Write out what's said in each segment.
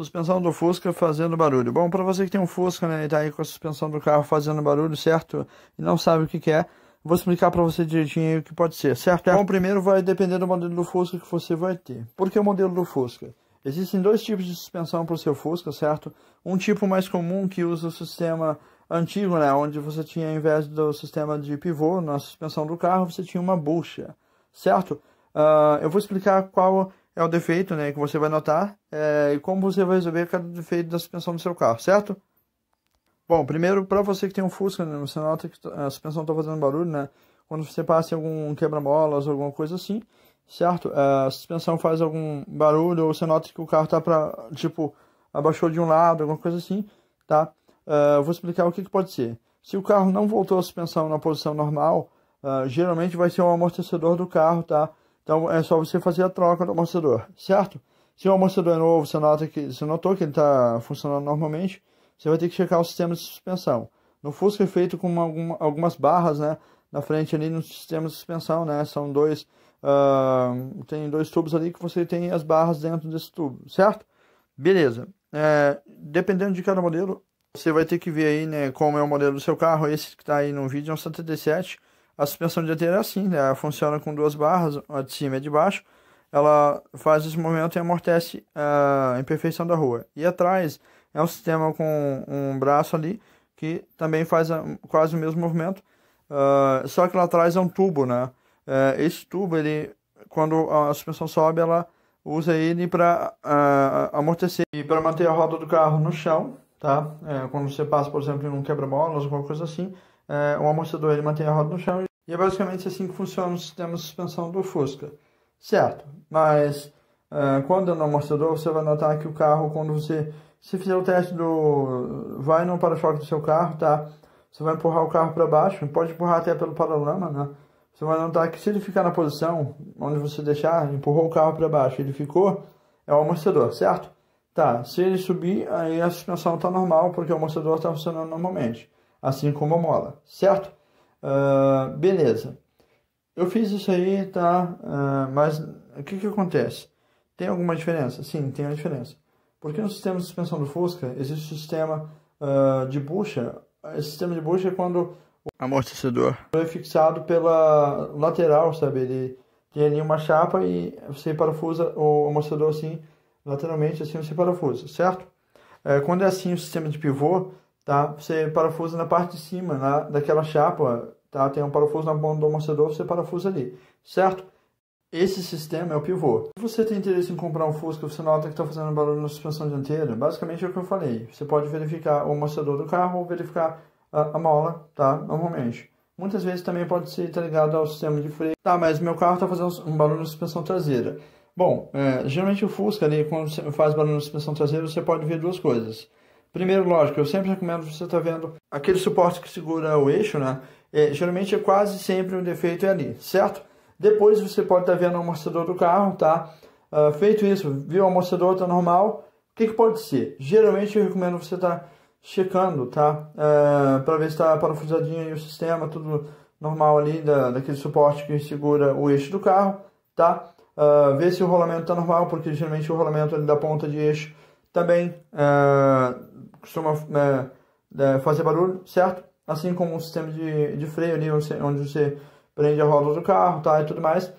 Suspensão do Fusca fazendo barulho. Bom, para você que tem um Fusca, né, e está aí com a suspensão do carro fazendo barulho, certo? E não sabe o que, que é, vou explicar para você direitinho o que pode ser, certo? Bom, primeiro vai depender do modelo do Fusca que você vai ter. Por que o modelo do Fusca? Existem dois tipos de suspensão para o seu Fusca, certo? Um tipo mais comum que usa o sistema antigo, né, onde você tinha, ao invés do sistema de pivô na suspensão do carro, você tinha uma bucha, certo? Uh, eu vou explicar qual é um defeito né, que você vai notar é, e como você vai resolver cada defeito da suspensão do seu carro, certo? Bom, primeiro, para você que tem um Fusca, né, você nota que a suspensão está fazendo barulho, né? Quando você passa em algum quebra-molas ou alguma coisa assim, certo? A suspensão faz algum barulho ou você nota que o carro está para, tipo, abaixou de um lado, alguma coisa assim, tá? É, eu vou explicar o que, que pode ser. Se o carro não voltou a suspensão na posição normal, uh, geralmente vai ser o um amortecedor do carro, tá? Então é só você fazer a troca do amortecedor, certo? Se o amortecedor é novo, você, nota que, você notou que ele está funcionando normalmente, você vai ter que checar o sistema de suspensão. No Fusca é feito com uma, algumas barras né, na frente ali no sistema de suspensão, né? São dois, uh, tem dois tubos ali que você tem as barras dentro desse tubo, certo? Beleza. É, dependendo de cada modelo, você vai ter que ver aí né, como é o modelo do seu carro. Esse que está aí no vídeo é um 77 a suspensão dianteira é assim, né? Ela funciona com duas barras, a de cima e a de baixo. Ela faz esse movimento e amortece ah, a imperfeição da rua. E atrás é um sistema com um braço ali que também faz quase o mesmo movimento, uh, só que lá atrás é um tubo, né? Uh, esse tubo, ele, quando a suspensão sobe, ela usa ele para uh, ah, amortecer e para manter a roda do carro no chão, tá? Eh, quando você passa, por exemplo, em um quebra-molas ou qualquer coisa assim, eh, o amortecedor ele mantém a roda no chão e é basicamente assim que funciona o sistema de suspensão do Fusca. Certo, mas uh, quando no amortecedor você vai notar que o carro, quando você se fizer o teste do... vai no para-choque do seu carro, tá? Você vai empurrar o carro para baixo, pode empurrar até pelo paralama, né? Você vai notar que se ele ficar na posição onde você deixar, empurrou o carro para baixo, ele ficou, é o amortecedor, certo? Tá, se ele subir, aí a suspensão está normal, porque o amortecedor está funcionando normalmente, assim como a mola, certo? Uh, beleza. Eu fiz isso aí, tá? Uh, mas o que que acontece? Tem alguma diferença? Sim, tem uma diferença. Porque no sistema de suspensão do Fusca, existe o sistema uh, de bucha. Esse sistema de bucha é quando o amortecedor é fixado pela lateral, sabe? Ele tem ali uma chapa e você parafusa o amortecedor assim, lateralmente, assim você parafusa, certo? É, quando é assim o sistema de pivô, tá? Você parafusa na parte de cima na, daquela chapa, tá? Tem um parafuso na ponta do amortecedor, você parafusa ali, certo? Esse sistema é o pivô. Se você tem interesse em comprar um Fusca, você nota que está fazendo barulho na suspensão dianteira, basicamente é o que eu falei. Você pode verificar o amortecedor do carro ou verificar a, a mola, tá? Normalmente. Muitas vezes também pode ser tá ligado ao sistema de freio. Tá, mas meu carro está fazendo um barulho na suspensão traseira. Bom, é, geralmente o Fusca, ali, quando faz barulho na suspensão traseira, você pode ver duas coisas. Primeiro, lógico, eu sempre recomendo você estar tá vendo aquele suporte que segura o eixo, né? É, geralmente é quase sempre um defeito é ali, certo? Depois você pode estar tá vendo o amortecedor do carro, tá? Uh, feito isso, viu o amortecedor, tá normal. O que, que pode ser? Geralmente eu recomendo você estar tá checando, tá? Uh, ah, para ver se está parafusadinho aí o sistema, tudo normal ali da, daquele suporte que segura o eixo do carro, tá? Uh, ver se o rolamento tá normal, porque geralmente o rolamento da ponta de eixo também... Uh, costuma né, né, fazer barulho, certo? Assim como o sistema de, de freio ali, onde você prende a roda do carro tá, e tudo mais.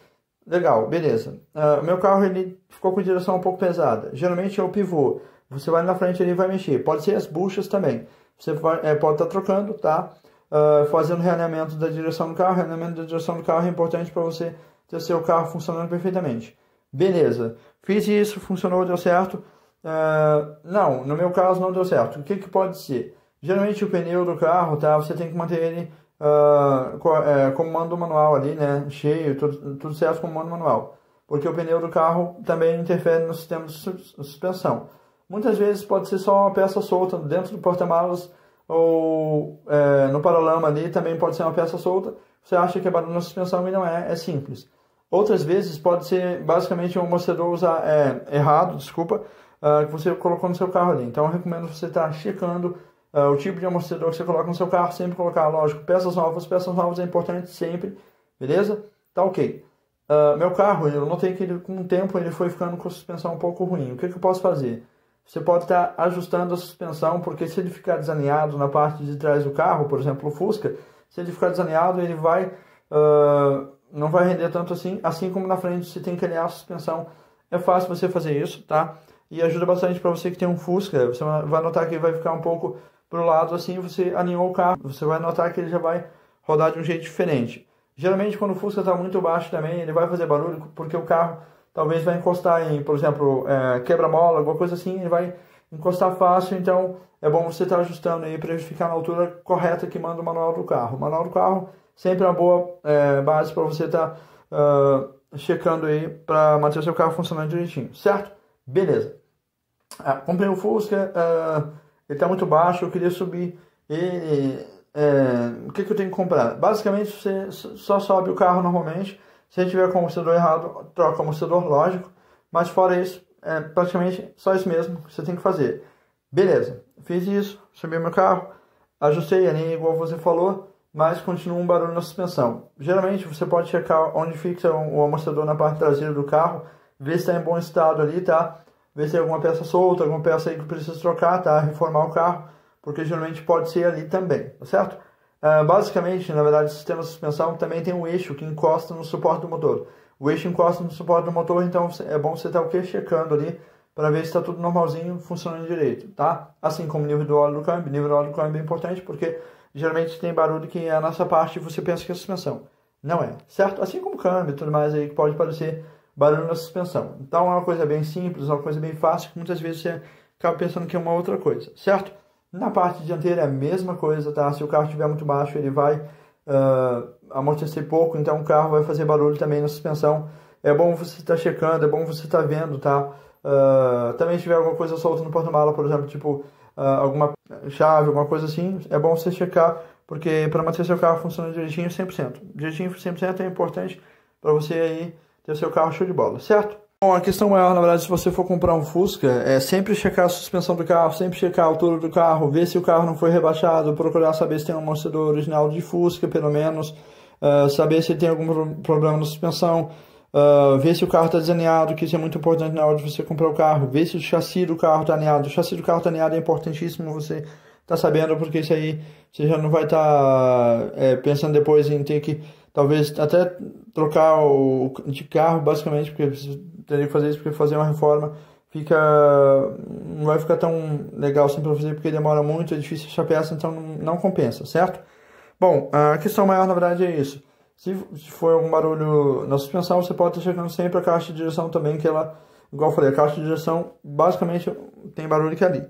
Legal, beleza. Uh, meu carro ele ficou com direção um pouco pesada. Geralmente é o pivô. Você vai na frente ele vai mexer. Pode ser as buchas também. Você vai, é, pode estar tá trocando, tá? Uh, fazendo realinhamento da direção do carro. Realinhamento da direção do carro é importante para você ter seu carro funcionando perfeitamente. Beleza. Fiz isso, funcionou, deu certo. Uh, não, no meu caso não deu certo. O que, que pode ser? Geralmente o pneu do carro, tá? Você tem que manter ele uh, co é, manual ali, né? Cheio, tudo, tudo certo com comando manual. Porque o pneu do carro também interfere no sistema de suspensão. Muitas vezes pode ser só uma peça solta dentro do porta-malas ou é, no paralama ali também pode ser uma peça solta. Você acha que é barulho na suspensão e não é, é simples. Outras vezes pode ser basicamente um mostrador usar, é, errado, desculpa, ah, que você colocou no seu carro ali. Então eu recomendo você estar tá checando uh, o tipo de amortecedor que você coloca no seu carro, sempre colocar, lógico, peças novas, peças novas é importante sempre, beleza? Tá ok. Uh, meu carro, eu notei que ele, com o tempo ele foi ficando com a suspensão um pouco ruim. O que, que eu posso fazer? Você pode estar tá ajustando a suspensão, porque se ele ficar desalinhado na parte de trás do carro, por exemplo, o Fusca, se ele ficar desalinhado, ele vai uh, não vai render tanto assim, assim como na frente, se tem que alinhar a suspensão. É fácil você fazer isso, tá? e ajuda bastante para você que tem um Fusca. Você vai notar que ele vai ficar um pouco pro lado assim, você alinhou o carro, você vai notar que ele já vai rodar de um jeito diferente. Geralmente quando o Fusca está muito baixo também, ele vai fazer barulho porque o carro talvez vai encostar em, por exemplo, é, quebra-mola, alguma coisa assim, ele vai encostar fácil, então é bom você estar tá ajustando aí para ficar na altura correta que manda o manual do carro. O manual do carro sempre é uma boa é, base para você estar tá, uh, checando aí para manter o seu carro funcionando direitinho, certo? Beleza ah, comprei o Fusca, ah, ele está muito baixo, eu queria subir. E, é, o que, que eu tenho que comprar? Basicamente, você só sobe o carro normalmente. Se tiver com o combustível errado, troca o combustível, lógico. Mas fora isso, é praticamente só isso mesmo que você tem que fazer. Beleza, fiz isso, subi meu carro, ajustei ali igual você falou, mas continua um barulho na suspensão. Geralmente você pode checar onde fica o amortecedor na parte traseira do carro, ver se está em bom estado ali, tá? ver se tem alguma peça solta, alguma peça aí que precisa trocar, tá? Reformar o carro, porque geralmente pode ser ali também, tá certo? Uh, basicamente, na verdade, o sistema de suspensão também tem um eixo que encosta no suporte do motor. O eixo encosta no suporte do motor, então é bom você estar tá o que? Checando ali para ver se está tudo normalzinho, funcionando direito, tá? Assim como o nível do óleo do câmbio. nível do óleo do câmbio é importante porque geralmente tem barulho que é a nossa parte e você pensa que é suspensão. Não é, certo? Assim como câmbio e tudo mais aí que pode parecer barulho na suspensão. Então é uma coisa bem simples, uma coisa bem fácil, que muitas vezes você acaba pensando que é uma outra coisa, certo? Na parte dianteira é a mesma coisa, tá? Se o carro estiver muito baixo, ele vai uh, amortecer pouco, então o carro vai fazer barulho também na suspensão. É bom você estar tá checando, é bom você estar tá vendo, tá? Uh, também se tiver alguma coisa solta no porta-mala, por exemplo, tipo uh, alguma chave, alguma coisa assim, é bom você checar, porque para manter seu carro funcionando direitinho 100%. Direitinho 100% é importante para você aí ter seu carro show de bola, certo? Bom, a questão maior, na verdade, se você for comprar um Fusca, é sempre checar a suspensão do carro, sempre checar a altura do carro, ver se o carro não foi rebaixado, procurar saber se tem um amortecedor original de Fusca, pelo menos, uh, saber se tem algum problema na suspensão, uh, ver se o carro está desalinhado, que isso é muito importante na hora de você comprar o carro, ver se o chassi do carro está alinhado. O chassi do carro está alinhado é importantíssimo você tá sabendo, porque isso aí você já não vai estar tá, é, pensando depois em ter que Talvez até trocar o, de carro, basicamente, porque teria que fazer isso, porque fazer uma reforma fica não vai ficar tão legal sempre assim para fazer porque demora muito, é difícil achar peça, então não compensa, certo? Bom, a questão maior na verdade é isso. Se for algum barulho na suspensão, você pode estar chegando sempre a caixa de direção também, que ela, igual eu falei, a caixa de direção basicamente tem barulho que é ali.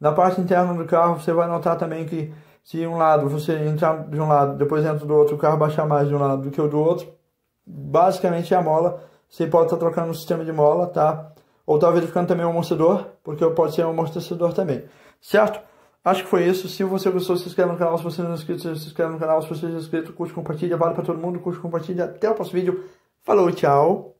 Na parte interna do carro, você vai notar também que se um lado você entrar de um lado, depois entra do outro, o carro baixar mais de um lado do que o do outro, basicamente é a mola. Você pode estar tá trocando um sistema de mola, tá? Ou tá verificando também o amortecedor, porque pode ser um amortecedor também, certo? Acho que foi isso. Se você gostou, se inscreve no canal. Se você não é inscrito, se inscreve no canal. Se você é inscrito, curte, compartilha. Vale para todo mundo. Curte, compartilha. Até o próximo vídeo. Falou, tchau.